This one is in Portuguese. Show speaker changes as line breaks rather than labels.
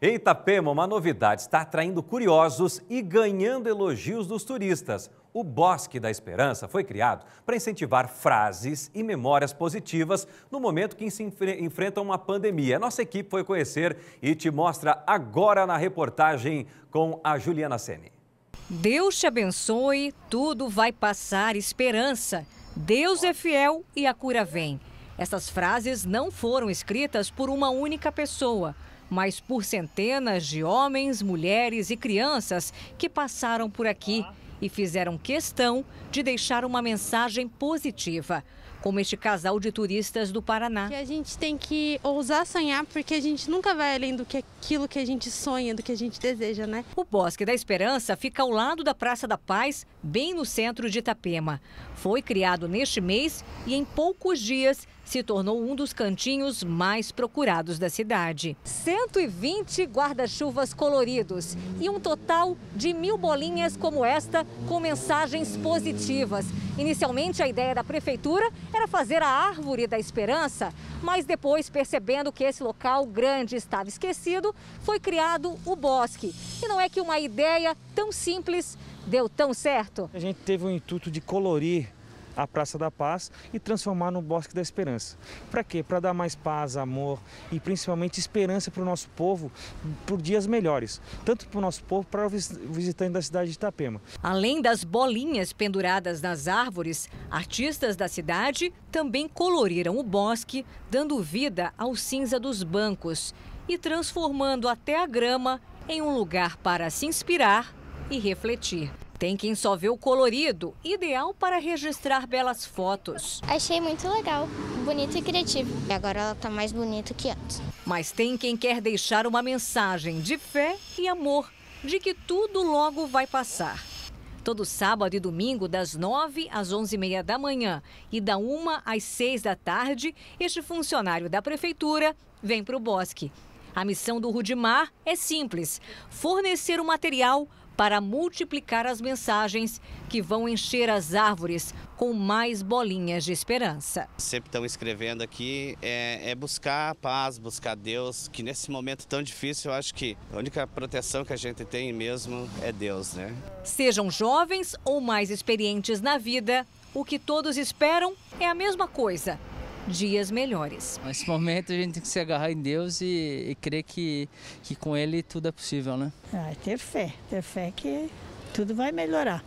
Em Itapema, uma novidade está atraindo curiosos e ganhando elogios dos turistas. O Bosque da Esperança foi criado para incentivar frases e memórias positivas no momento que se enfrenta uma pandemia. Nossa equipe foi conhecer e te mostra agora na reportagem com a Juliana Sene.
Deus te abençoe, tudo vai passar, esperança. Deus é fiel e a cura vem. Essas frases não foram escritas por uma única pessoa mas por centenas de homens, mulheres e crianças que passaram por aqui e fizeram questão de deixar uma mensagem positiva como este casal de turistas do Paraná. a gente tem que ousar sonhar, porque a gente nunca vai além do que aquilo que a gente sonha, do que a gente deseja, né? O Bosque da Esperança fica ao lado da Praça da Paz, bem no centro de Itapema. Foi criado neste mês e em poucos dias se tornou um dos cantinhos mais procurados da cidade. 120 guarda-chuvas coloridos e um total de mil bolinhas como esta com mensagens positivas. Inicialmente, a ideia da prefeitura era fazer a Árvore da Esperança, mas depois, percebendo que esse local grande estava esquecido, foi criado o bosque. E não é que uma ideia tão simples deu tão certo. A gente
teve o intuito de colorir a Praça da Paz e transformar no Bosque da Esperança. Para quê? Para dar mais paz, amor e principalmente esperança para o nosso povo por dias melhores, tanto para o nosso povo para o visitante da cidade de Itapema.
Além das bolinhas penduradas nas árvores, artistas da cidade também coloriram o bosque, dando vida ao cinza dos bancos e transformando até a grama em um lugar para se inspirar e refletir. Tem quem só vê o colorido, ideal para registrar belas fotos. Achei muito legal, bonito e criativo. E agora ela está mais bonita que antes. Mas tem quem quer deixar uma mensagem de fé e amor, de que tudo logo vai passar. Todo sábado e domingo, das 9 às 11h30 da manhã e da 1 às 6 da tarde, este funcionário da prefeitura vem para o bosque. A missão do Rudimar é simples: fornecer o material para multiplicar as mensagens que vão encher as árvores com mais bolinhas de esperança.
Sempre estão escrevendo aqui é, é buscar a paz, buscar Deus, que nesse momento tão difícil eu acho que a única proteção que a gente tem mesmo é Deus, né?
Sejam jovens ou mais experientes na vida, o que todos esperam é a mesma coisa dias melhores. Nesse momento a gente tem que se agarrar em Deus e, e crer que, que com Ele tudo é possível, né? Ah, ter fé, ter fé que tudo vai melhorar.